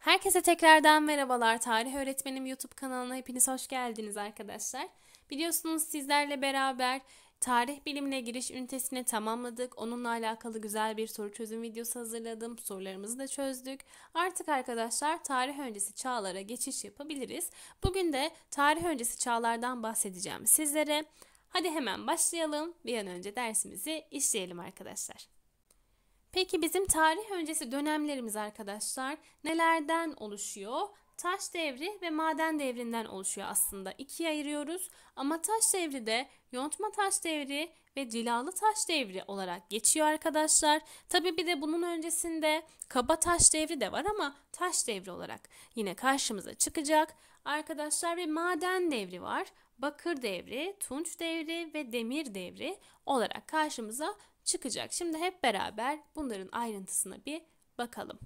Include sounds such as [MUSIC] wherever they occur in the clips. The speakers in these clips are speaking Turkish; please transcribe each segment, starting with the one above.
Herkese tekrardan merhabalar. Tarih Öğretmenim YouTube kanalına hepiniz hoş geldiniz arkadaşlar. Biliyorsunuz sizlerle beraber tarih bilimine giriş ünitesini tamamladık. Onunla alakalı güzel bir soru çözüm videosu hazırladım. Sorularımızı da çözdük. Artık arkadaşlar tarih öncesi çağlara geçiş yapabiliriz. Bugün de tarih öncesi çağlardan bahsedeceğim sizlere. Hadi hemen başlayalım. Bir an önce dersimizi işleyelim arkadaşlar. Peki bizim tarih öncesi dönemlerimiz arkadaşlar nelerden oluşuyor? Taş devri ve maden devrinden oluşuyor aslında. İkiye ayırıyoruz ama taş devri de yontma taş devri ve cilalı taş devri olarak geçiyor arkadaşlar. Tabi bir de bunun öncesinde kaba taş devri de var ama taş devri olarak yine karşımıza çıkacak. Arkadaşlar ve maden devri var bakır devri, tunç devri ve demir devri olarak karşımıza çıkacak. Şimdi hep beraber bunların ayrıntısına bir bakalım.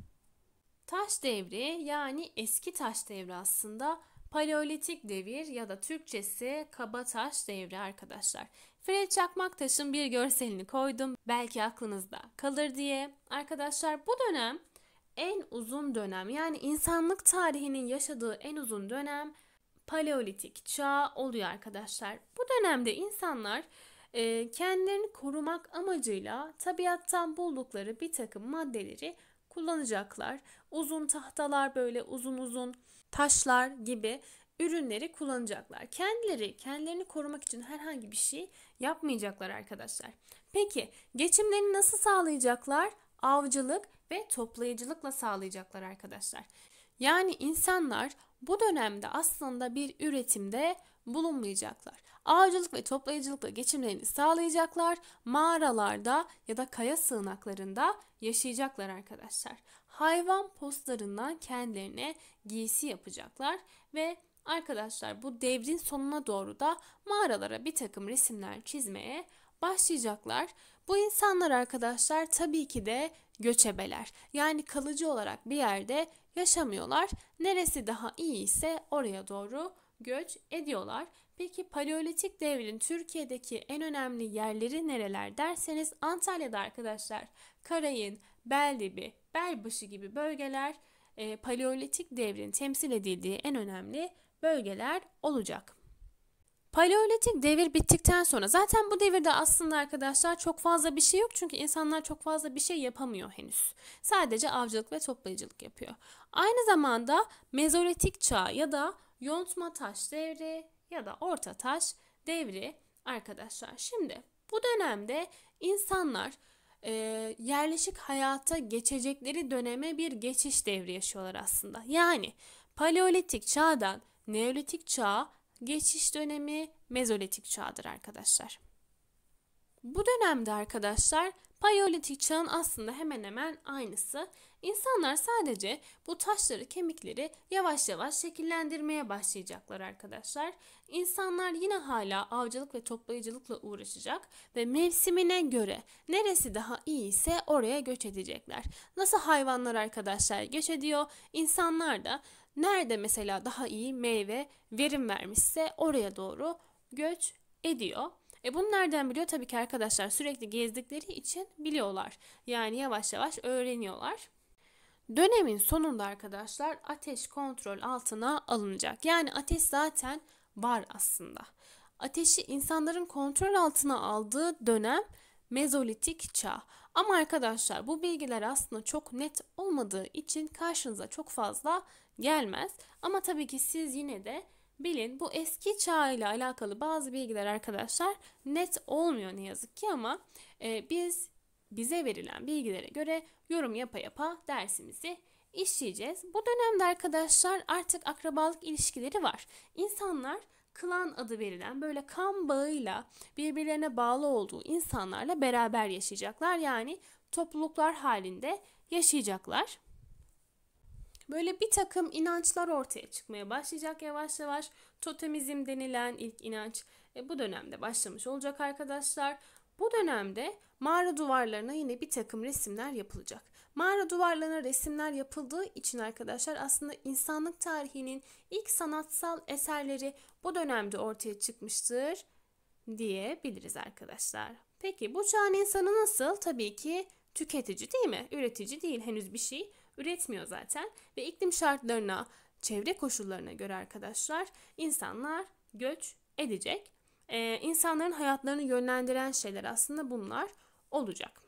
Taş devri yani eski taş devri aslında Paleolitik devir ya da Türkçesi kaba taş devri arkadaşlar. Fred taşın bir görselini koydum. Belki aklınızda kalır diye. Arkadaşlar bu dönem en uzun dönem yani insanlık tarihinin yaşadığı en uzun dönem paleolitik çağ oluyor arkadaşlar. Bu dönemde insanlar e, kendilerini korumak amacıyla tabiattan buldukları bir takım maddeleri kullanacaklar. Uzun tahtalar böyle uzun uzun taşlar gibi ürünleri kullanacaklar. Kendileri kendilerini korumak için herhangi bir şey yapmayacaklar arkadaşlar. Peki geçimlerini nasıl sağlayacaklar? Avcılık ve toplayıcılıkla sağlayacaklar arkadaşlar. Yani insanlar bu dönemde aslında bir üretimde bulunmayacaklar. Avcılık ve toplayıcılıkla geçimlerini sağlayacaklar. Mağaralarda ya da kaya sığınaklarında yaşayacaklar arkadaşlar. Hayvan postlarından kendilerine giysi yapacaklar ve arkadaşlar bu devrin sonuna doğru da mağaralara bir takım resimler çizmeye başlayacaklar. Bu insanlar arkadaşlar tabii ki de göçebeler. Yani kalıcı olarak bir yerde yaşamıyorlar. Neresi daha iyi ise oraya doğru göç ediyorlar. Peki Paleolitik devrin Türkiye'deki en önemli yerleri nereler derseniz Antalya'da arkadaşlar Karayın, Beldibi, Belbaşı gibi bölgeler e, Paleolitik devrin temsil edildiği en önemli bölgeler olacak. Paleolitik devir bittikten sonra zaten bu devirde aslında arkadaşlar çok fazla bir şey yok çünkü insanlar çok fazla bir şey yapamıyor henüz. Sadece avcılık ve toplayıcılık yapıyor. Aynı zamanda mezolitik çağ ya da yontma taş devri ya da orta taş devri arkadaşlar. Şimdi bu dönemde insanlar e, yerleşik hayata geçecekleri döneme bir geçiş devri yaşıyorlar aslında. Yani paleolitik çağdan neolitik çağa geçiş dönemi mezolitik çağdır arkadaşlar. Bu dönemde arkadaşlar paleolitik çağın aslında hemen hemen aynısı. İnsanlar sadece bu taşları, kemikleri yavaş yavaş şekillendirmeye başlayacaklar arkadaşlar. İnsanlar yine hala avcılık ve toplayıcılıkla uğraşacak ve mevsimine göre neresi daha iyi ise oraya göç edecekler. Nasıl hayvanlar arkadaşlar göç ediyor, insanlar da nerede mesela daha iyi meyve, verim vermişse oraya doğru göç ediyor. E bunu nereden biliyor? Tabii ki arkadaşlar sürekli gezdikleri için biliyorlar. Yani yavaş yavaş öğreniyorlar. Dönemin sonunda arkadaşlar ateş kontrol altına alınacak. Yani ateş zaten var aslında. Ateşi insanların kontrol altına aldığı dönem mezolitik çağ. Ama arkadaşlar bu bilgiler aslında çok net olmadığı için karşınıza çok fazla gelmez. Ama tabii ki siz yine de bilin bu eski çağ ile alakalı bazı bilgiler arkadaşlar net olmuyor ne yazık ki ama e, biz bize verilen bilgilere göre yorum yapa yapa dersimizi işleyeceğiz. Bu dönemde arkadaşlar artık akrabalık ilişkileri var. İnsanlar klan adı verilen böyle kan bağıyla birbirlerine bağlı olduğu insanlarla beraber yaşayacaklar. Yani topluluklar halinde yaşayacaklar. Böyle bir takım inançlar ortaya çıkmaya başlayacak yavaş yavaş. Totemizm denilen ilk inanç e, bu dönemde başlamış olacak arkadaşlar. Bu dönemde mağara duvarlarına yine bir takım resimler yapılacak. Mağara duvarlarına resimler yapıldığı için arkadaşlar aslında insanlık tarihinin ilk sanatsal eserleri bu dönemde ortaya çıkmıştır diyebiliriz arkadaşlar. Peki bu çağın insanı nasıl? Tabii ki tüketici değil mi? Üretici değil henüz bir şey üretmiyor zaten ve iklim şartlarına, çevre koşullarına göre arkadaşlar insanlar göç edecek e, insanların hayatlarını yönlendiren şeyler aslında bunlar olacak.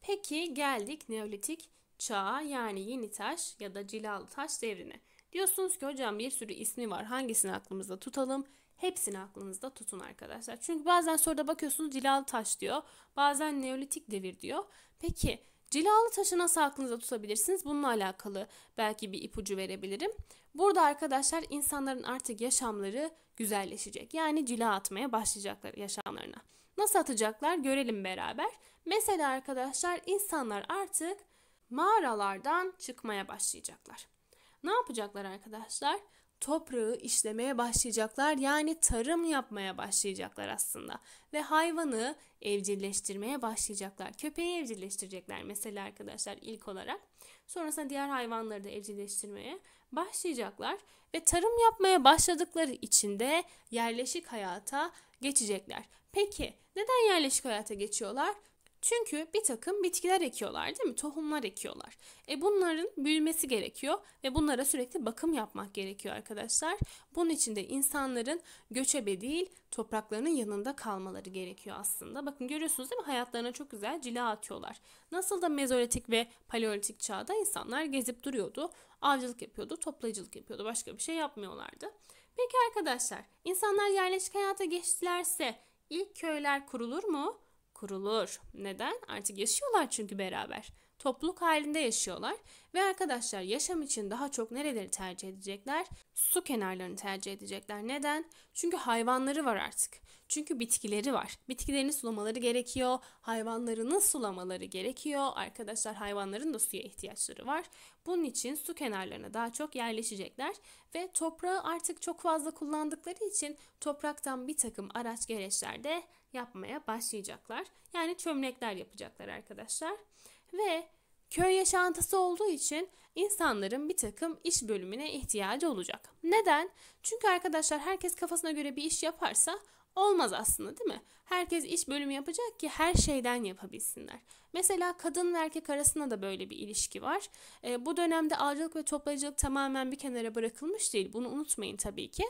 Peki geldik Neolitik çağa yani yeni taş ya da cilalı taş devrine. Diyorsunuz ki hocam bir sürü ismi var hangisini aklımızda tutalım? Hepsini aklınızda tutun arkadaşlar. Çünkü bazen soruda bakıyorsunuz cilalı taş diyor. Bazen neolitik devir diyor. Peki Cilalı taşı nasıl aklınıza tutabilirsiniz? Bununla alakalı belki bir ipucu verebilirim. Burada arkadaşlar insanların artık yaşamları güzelleşecek. Yani cila atmaya başlayacaklar yaşamlarına. Nasıl atacaklar görelim beraber. Mesela arkadaşlar insanlar artık mağaralardan çıkmaya başlayacaklar. Ne yapacaklar arkadaşlar? toprağı işlemeye başlayacaklar. Yani tarım yapmaya başlayacaklar aslında. Ve hayvanı evcilleştirmeye başlayacaklar. Köpeği evcilleştirecekler mesela arkadaşlar ilk olarak. Sonrasında diğer hayvanları da evcilleştirmeye başlayacaklar ve tarım yapmaya başladıkları için de yerleşik hayata geçecekler. Peki neden yerleşik hayata geçiyorlar? Çünkü bir takım bitkiler ekiyorlar değil mi? Tohumlar ekiyorlar. E bunların büyümesi gerekiyor ve bunlara sürekli bakım yapmak gerekiyor arkadaşlar. Bunun için de insanların göçebe değil topraklarının yanında kalmaları gerekiyor aslında. Bakın görüyorsunuz değil mi? Hayatlarına çok güzel cila atıyorlar. Nasıl da mezolitik ve paleolitik çağda insanlar gezip duruyordu. Avcılık yapıyordu, toplayıcılık yapıyordu. Başka bir şey yapmıyorlardı. Peki arkadaşlar, insanlar yerleşik hayata geçtilerse ilk köyler kurulur mu? kurulur. Neden? Artık yaşıyorlar çünkü beraber topluluk halinde yaşıyorlar ve arkadaşlar yaşam için daha çok nereleri tercih edecekler? Su kenarlarını tercih edecekler. Neden? Çünkü hayvanları var artık. Çünkü bitkileri var. Bitkilerini sulamaları gerekiyor. Hayvanlarını sulamaları gerekiyor. Arkadaşlar hayvanların da suya ihtiyaçları var. Bunun için su kenarlarına daha çok yerleşecekler ve toprağı artık çok fazla kullandıkları için topraktan bir takım araç gereçler de yapmaya başlayacaklar. Yani çömlekler yapacaklar arkadaşlar ve köy yaşantısı olduğu için insanların bir takım iş bölümüne ihtiyacı olacak. Neden? Çünkü arkadaşlar herkes kafasına göre bir iş yaparsa olmaz aslında değil mi? Herkes iş bölümü yapacak ki her şeyden yapabilsinler. Mesela kadın ve erkek arasında da böyle bir ilişki var. E, bu dönemde avcılık ve toplayıcılık tamamen bir kenara bırakılmış değil. Bunu unutmayın tabii ki.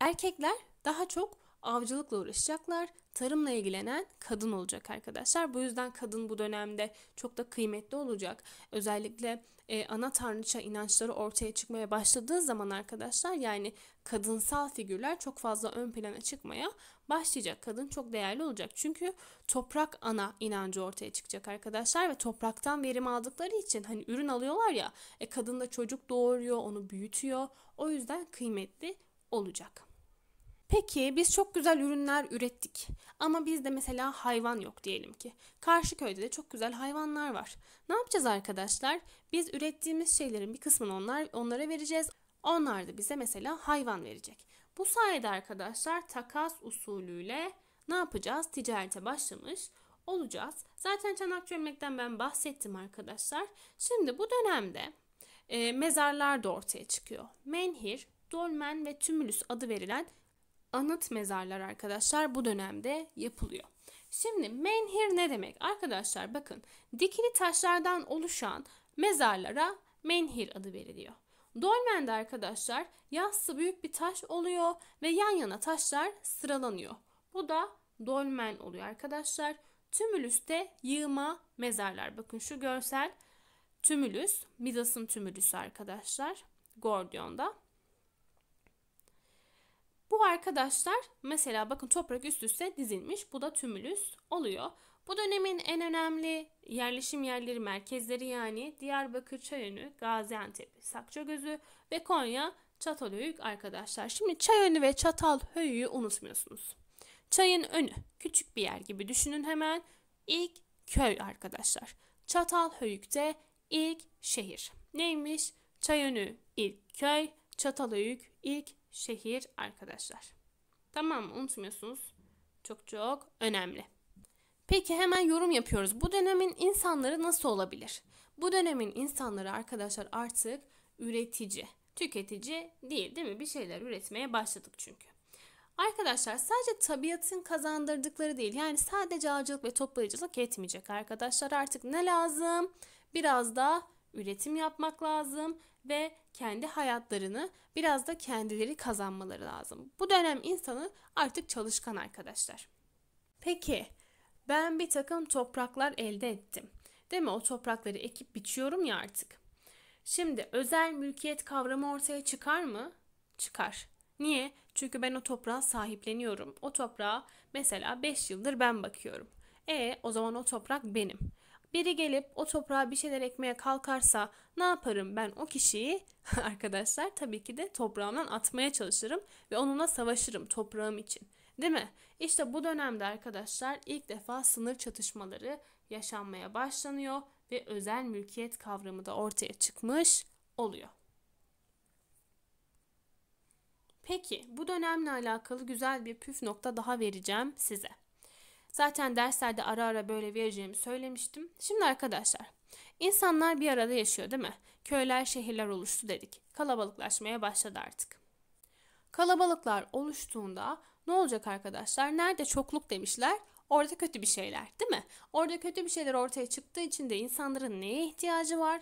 Erkekler daha çok avcılıkla uğraşacaklar. Tarımla ilgilenen kadın olacak arkadaşlar. Bu yüzden kadın bu dönemde çok da kıymetli olacak. Özellikle e, ana tanrıça inançları ortaya çıkmaya başladığı zaman arkadaşlar yani kadınsal figürler çok fazla ön plana çıkmaya başlayacak. Kadın çok değerli olacak. Çünkü toprak ana inancı ortaya çıkacak arkadaşlar ve topraktan verim aldıkları için hani ürün alıyorlar ya e, kadın da çocuk doğuruyor, onu büyütüyor. O yüzden kıymetli olacak. Peki biz çok güzel ürünler ürettik ama bizde mesela hayvan yok diyelim ki. Karşı köyde de çok güzel hayvanlar var. Ne yapacağız arkadaşlar? Biz ürettiğimiz şeylerin bir kısmını onlar onlara vereceğiz. Onlar da bize mesela hayvan verecek. Bu sayede arkadaşlar takas usulüyle ne yapacağız? Ticarete başlamış olacağız. Zaten çanakçı örmekten ben bahsettim arkadaşlar. Şimdi bu dönemde e, mezarlar da ortaya çıkıyor. Menhir, dolmen ve tümülüs adı verilen anıt mezarlar arkadaşlar bu dönemde yapılıyor. Şimdi menhir ne demek? Arkadaşlar bakın dikili taşlardan oluşan mezarlara menhir adı veriliyor. Dolmen'de arkadaşlar yassı büyük bir taş oluyor ve yan yana taşlar sıralanıyor. Bu da dolmen oluyor arkadaşlar. Tümülüs'te yığma mezarlar. Bakın şu görsel tümülüs, Midas'ın tümülüsü arkadaşlar. Gordion'da. Bu arkadaşlar mesela bakın toprak üst üste dizilmiş. Bu da tümülüs oluyor. Bu dönemin en önemli yerleşim yerleri merkezleri yani Diyarbakır, Çayönü, Gaziantep, Sakçagözü ve Konya Çatalhöyük arkadaşlar. Şimdi Çayönü ve Çatalhöyük'ü unutmuyorsunuz. Çayın önü küçük bir yer gibi düşünün hemen. İlk köy arkadaşlar. Çatalhöyük'te ilk şehir. Neymiş? Çayönü ilk köy, Çatalhöyük ilk şehir arkadaşlar. Tamam mı? Unutmuyorsunuz. Çok çok önemli. Peki hemen yorum yapıyoruz. Bu dönemin insanları nasıl olabilir? Bu dönemin insanları arkadaşlar artık üretici, tüketici değil değil mi? Bir şeyler üretmeye başladık çünkü. Arkadaşlar sadece tabiatın kazandırdıkları değil yani sadece avcılık ve toplayıcılık yetmeyecek arkadaşlar artık ne lazım? Biraz da üretim yapmak lazım ve kendi hayatlarını biraz da kendileri kazanmaları lazım. Bu dönem insanı artık çalışkan arkadaşlar. Peki ben bir takım topraklar elde ettim. Değil mi? O toprakları ekip biçiyorum ya artık. Şimdi özel mülkiyet kavramı ortaya çıkar mı? Çıkar. Niye? Çünkü ben o toprağa sahipleniyorum. O toprağa mesela 5 yıldır ben bakıyorum. E o zaman o toprak benim biri gelip o toprağa bir şeyler ekmeye kalkarsa ne yaparım ben o kişiyi [LAUGHS] arkadaşlar tabii ki de toprağımdan atmaya çalışırım ve onunla savaşırım toprağım için. Değil mi? İşte bu dönemde arkadaşlar ilk defa sınır çatışmaları yaşanmaya başlanıyor ve özel mülkiyet kavramı da ortaya çıkmış oluyor. Peki bu dönemle alakalı güzel bir püf nokta daha vereceğim size. Zaten derslerde ara ara böyle vereceğimi söylemiştim. Şimdi arkadaşlar insanlar bir arada yaşıyor değil mi? Köyler şehirler oluştu dedik. Kalabalıklaşmaya başladı artık. Kalabalıklar oluştuğunda ne olacak arkadaşlar? Nerede çokluk demişler? Orada kötü bir şeyler değil mi? Orada kötü bir şeyler ortaya çıktığı için de insanların neye ihtiyacı var?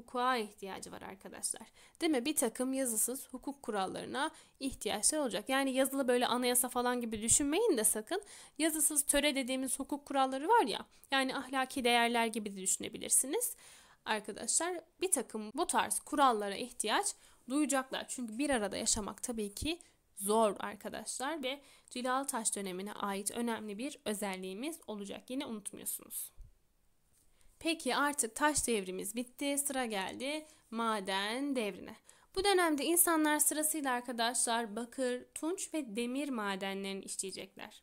hukuka ihtiyacı var arkadaşlar. Değil mi? Bir takım yazısız hukuk kurallarına ihtiyaçlar olacak. Yani yazılı böyle anayasa falan gibi düşünmeyin de sakın. Yazısız töre dediğimiz hukuk kuralları var ya. Yani ahlaki değerler gibi de düşünebilirsiniz. Arkadaşlar bir takım bu tarz kurallara ihtiyaç duyacaklar. Çünkü bir arada yaşamak tabii ki zor arkadaşlar ve Cilalı Taş dönemine ait önemli bir özelliğimiz olacak. Yine unutmuyorsunuz. Peki artık taş devrimiz bitti, sıra geldi maden devrine. Bu dönemde insanlar sırasıyla arkadaşlar bakır, tunç ve demir madenlerini işleyecekler.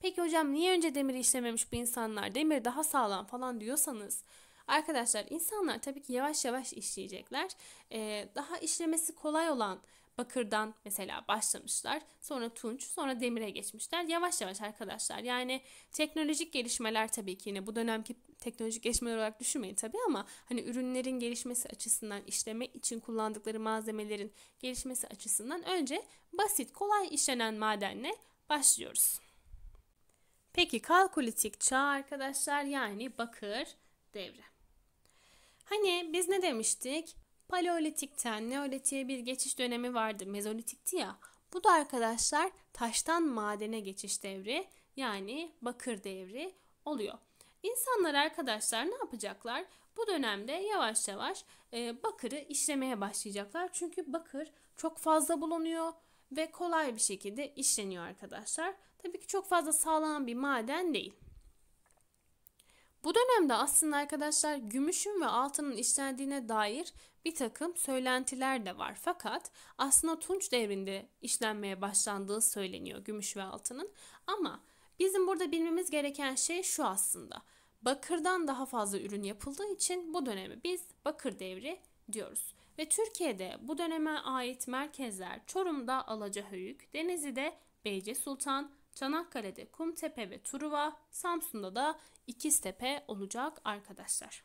Peki hocam niye önce demiri işlememiş bu insanlar? Demir daha sağlam falan diyorsanız Arkadaşlar insanlar tabii ki yavaş yavaş işleyecekler. Ee, daha işlemesi kolay olan Bakır'dan mesela başlamışlar. Sonra Tunç, sonra Demir'e geçmişler. Yavaş yavaş arkadaşlar. Yani teknolojik gelişmeler tabii ki yine bu dönemki teknolojik gelişmeler olarak düşünmeyin tabii ama hani ürünlerin gelişmesi açısından işleme için kullandıkları malzemelerin gelişmesi açısından önce basit, kolay işlenen madenle başlıyoruz. Peki kalkolitik çağ arkadaşlar yani bakır devre Hani biz ne demiştik? Paleolitikten Neolitik'e bir geçiş dönemi vardı. Mezolitikti ya. Bu da arkadaşlar taştan madene geçiş devri yani bakır devri oluyor. İnsanlar arkadaşlar ne yapacaklar? Bu dönemde yavaş yavaş e, bakırı işlemeye başlayacaklar. Çünkü bakır çok fazla bulunuyor ve kolay bir şekilde işleniyor arkadaşlar. Tabii ki çok fazla sağlam bir maden değil. Bu dönemde aslında arkadaşlar gümüşün ve altının işlendiğine dair bir takım söylentiler de var. Fakat aslında Tunç devrinde işlenmeye başlandığı söyleniyor gümüş ve altının. Ama bizim burada bilmemiz gereken şey şu aslında. Bakırdan daha fazla ürün yapıldığı için bu dönemi biz bakır devri diyoruz. Ve Türkiye'de bu döneme ait merkezler Çorum'da Alacahöyük, Denizli'de Beyce Sultan, Çanakkale'de Kumtepe ve Truva, Samsun'da da İkiztepe olacak arkadaşlar.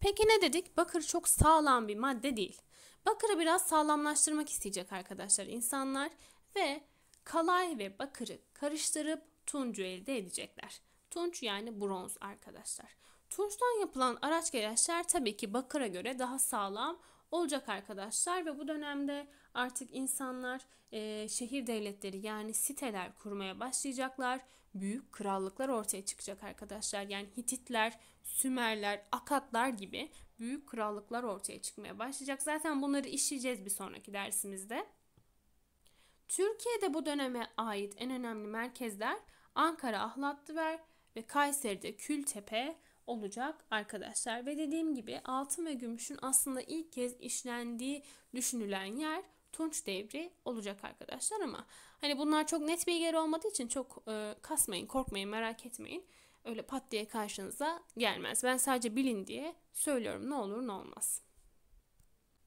Peki ne dedik? Bakır çok sağlam bir madde değil. Bakırı biraz sağlamlaştırmak isteyecek arkadaşlar insanlar ve kalay ve bakırı karıştırıp tuncu elde edecekler. Tunç yani bronz arkadaşlar. Tunçtan yapılan araç gereçler tabii ki bakıra göre daha sağlam olacak arkadaşlar ve bu dönemde artık insanlar e, şehir devletleri yani siteler kurmaya başlayacaklar. Büyük krallıklar ortaya çıkacak arkadaşlar. Yani Hititler, Sümerler, Akatlar gibi büyük krallıklar ortaya çıkmaya başlayacak. Zaten bunları işleyeceğiz bir sonraki dersimizde. Türkiye'de bu döneme ait en önemli merkezler Ankara Ahlatlıver ve Kayseri'de Kültepe, olacak arkadaşlar. Ve dediğim gibi altın ve gümüşün aslında ilk kez işlendiği düşünülen yer Tunç devri olacak arkadaşlar ama hani bunlar çok net bir bilgiler olmadığı için çok e, kasmayın, korkmayın, merak etmeyin. Öyle pat diye karşınıza gelmez. Ben sadece bilin diye söylüyorum ne olur ne olmaz.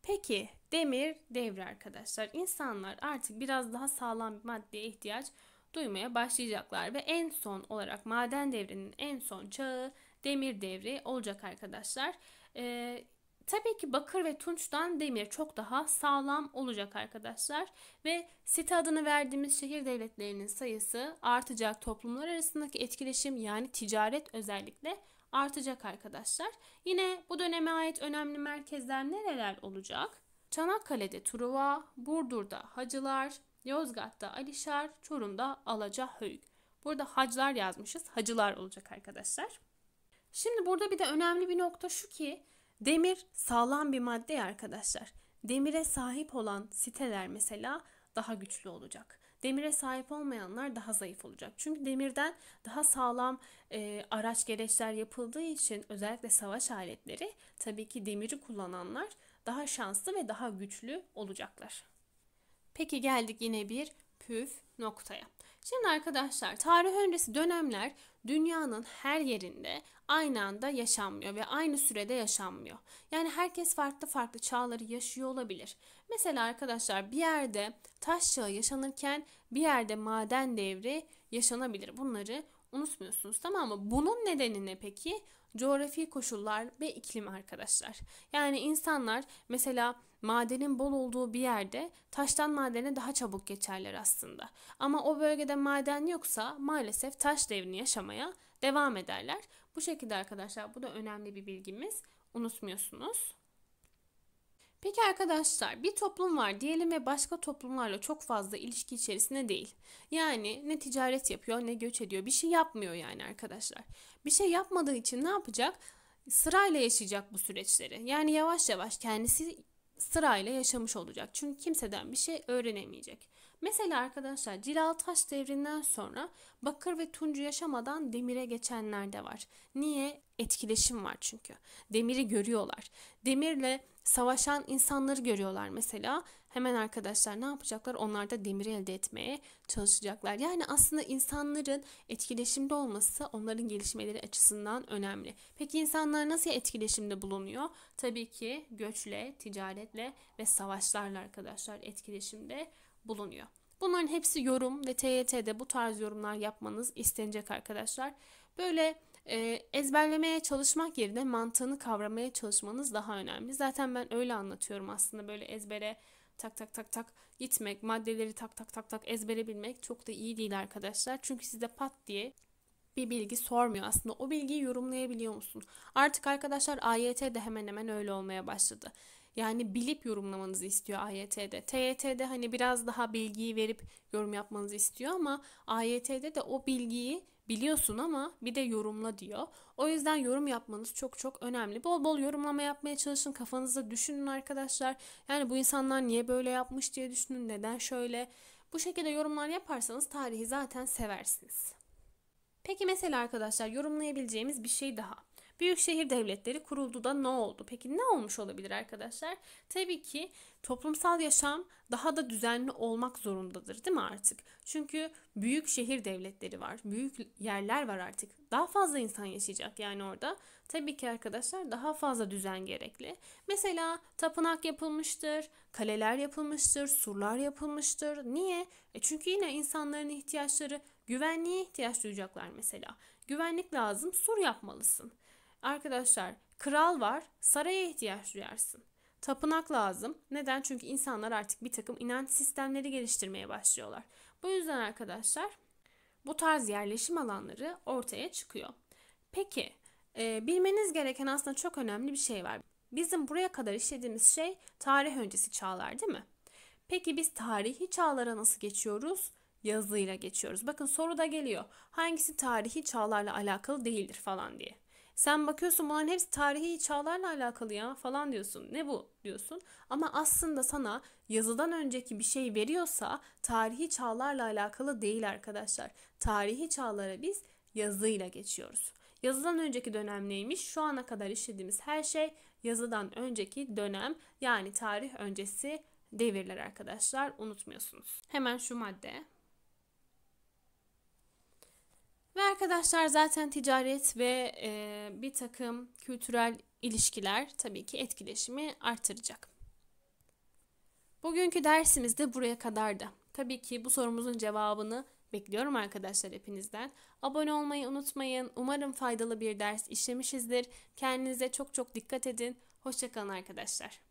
Peki demir devri arkadaşlar. İnsanlar artık biraz daha sağlam bir maddeye ihtiyaç duymaya başlayacaklar ve en son olarak maden devrinin en son çağı demir devri olacak arkadaşlar. E, tabii ki bakır ve tunçtan demir çok daha sağlam olacak arkadaşlar. Ve site adını verdiğimiz şehir devletlerinin sayısı artacak. Toplumlar arasındaki etkileşim yani ticaret özellikle artacak arkadaşlar. Yine bu döneme ait önemli merkezler nereler olacak? Çanakkale'de Truva, Burdur'da Hacılar, Yozgat'ta Alişar, Çorum'da Alacahöyük. Burada haclar yazmışız. Hacılar olacak arkadaşlar. Şimdi burada bir de önemli bir nokta şu ki demir sağlam bir madde arkadaşlar. Demire sahip olan siteler mesela daha güçlü olacak. Demire sahip olmayanlar daha zayıf olacak. Çünkü demirden daha sağlam e, araç gereçler yapıldığı için özellikle savaş aletleri tabii ki demiri kullananlar daha şanslı ve daha güçlü olacaklar. Peki geldik yine bir püf noktaya. Şimdi arkadaşlar tarih öncesi dönemler dünyanın her yerinde aynı anda yaşanmıyor ve aynı sürede yaşanmıyor. Yani herkes farklı farklı çağları yaşıyor olabilir. Mesela arkadaşlar bir yerde taş çağı yaşanırken bir yerde maden devri yaşanabilir. Bunları unutmuyorsunuz tamam mı? Bunun nedeni ne peki? Coğrafi koşullar ve iklim arkadaşlar. Yani insanlar mesela madenin bol olduğu bir yerde taştan madene daha çabuk geçerler aslında. Ama o bölgede maden yoksa maalesef taş devrini yaşamaya devam ederler. Bu şekilde arkadaşlar bu da önemli bir bilgimiz. Unutmuyorsunuz. Peki arkadaşlar bir toplum var diyelim ve başka toplumlarla çok fazla ilişki içerisinde değil. Yani ne ticaret yapıyor ne göç ediyor bir şey yapmıyor yani arkadaşlar. Bir şey yapmadığı için ne yapacak? Sırayla yaşayacak bu süreçleri. Yani yavaş yavaş kendisi sırayla yaşamış olacak. Çünkü kimseden bir şey öğrenemeyecek. Mesela arkadaşlar Cilal Taş devrinden sonra Bakır ve Tuncu yaşamadan demire geçenler de var. Niye? Etkileşim var çünkü. Demiri görüyorlar. Demirle savaşan insanları görüyorlar mesela. Hemen arkadaşlar ne yapacaklar? Onlar da demiri elde etmeye çalışacaklar. Yani aslında insanların etkileşimde olması onların gelişmeleri açısından önemli. Peki insanlar nasıl etkileşimde bulunuyor? Tabii ki göçle, ticaretle ve savaşlarla arkadaşlar etkileşimde bulunuyor. Bunların hepsi yorum ve TYT'de bu tarz yorumlar yapmanız istenecek arkadaşlar. Böyle e, ezberlemeye çalışmak yerine mantığını kavramaya çalışmanız daha önemli. Zaten ben öyle anlatıyorum aslında böyle ezbere tak tak tak tak gitmek, maddeleri tak tak tak tak ezbere bilmek çok da iyi değil arkadaşlar. Çünkü size pat diye bir bilgi sormuyor aslında. O bilgiyi yorumlayabiliyor musun? Artık arkadaşlar AYT de hemen hemen öyle olmaya başladı. Yani bilip yorumlamanızı istiyor AYT'de. TYT'de hani biraz daha bilgiyi verip yorum yapmanızı istiyor ama AYT'de de o bilgiyi biliyorsun ama bir de yorumla diyor. O yüzden yorum yapmanız çok çok önemli. Bol bol yorumlama yapmaya çalışın. Kafanızda düşünün arkadaşlar. Yani bu insanlar niye böyle yapmış diye düşünün. Neden şöyle? Bu şekilde yorumlar yaparsanız tarihi zaten seversiniz. Peki mesela arkadaşlar yorumlayabileceğimiz bir şey daha. Büyük şehir devletleri kuruldu da ne oldu? Peki ne olmuş olabilir arkadaşlar? Tabii ki toplumsal yaşam daha da düzenli olmak zorundadır değil mi artık? Çünkü büyük şehir devletleri var, büyük yerler var artık. Daha fazla insan yaşayacak yani orada. Tabii ki arkadaşlar daha fazla düzen gerekli. Mesela tapınak yapılmıştır, kaleler yapılmıştır, surlar yapılmıştır. Niye? E çünkü yine insanların ihtiyaçları güvenliğe ihtiyaç duyacaklar mesela. Güvenlik lazım, sur yapmalısın. Arkadaşlar kral var saraya ihtiyaç duyarsın. Tapınak lazım. Neden? Çünkü insanlar artık bir takım inanç sistemleri geliştirmeye başlıyorlar. Bu yüzden arkadaşlar bu tarz yerleşim alanları ortaya çıkıyor. Peki e, bilmeniz gereken aslında çok önemli bir şey var. Bizim buraya kadar işlediğimiz şey tarih öncesi çağlar değil mi? Peki biz tarihi çağlara nasıl geçiyoruz? Yazıyla geçiyoruz. Bakın soru da geliyor. Hangisi tarihi çağlarla alakalı değildir falan diye. Sen bakıyorsun bunların hepsi tarihi çağlarla alakalı ya falan diyorsun. Ne bu diyorsun. Ama aslında sana yazıdan önceki bir şey veriyorsa tarihi çağlarla alakalı değil arkadaşlar. Tarihi çağlara biz yazıyla geçiyoruz. Yazıdan önceki dönem neymiş? Şu ana kadar işlediğimiz her şey yazıdan önceki dönem yani tarih öncesi devirler arkadaşlar unutmuyorsunuz. Hemen şu madde ve arkadaşlar zaten ticaret ve e, bir takım kültürel ilişkiler tabii ki etkileşimi artıracak. Bugünkü dersimiz de buraya kadardı. Tabii ki bu sorumuzun cevabını bekliyorum arkadaşlar hepinizden. Abone olmayı unutmayın. Umarım faydalı bir ders işlemişizdir. Kendinize çok çok dikkat edin. Hoşçakalın arkadaşlar.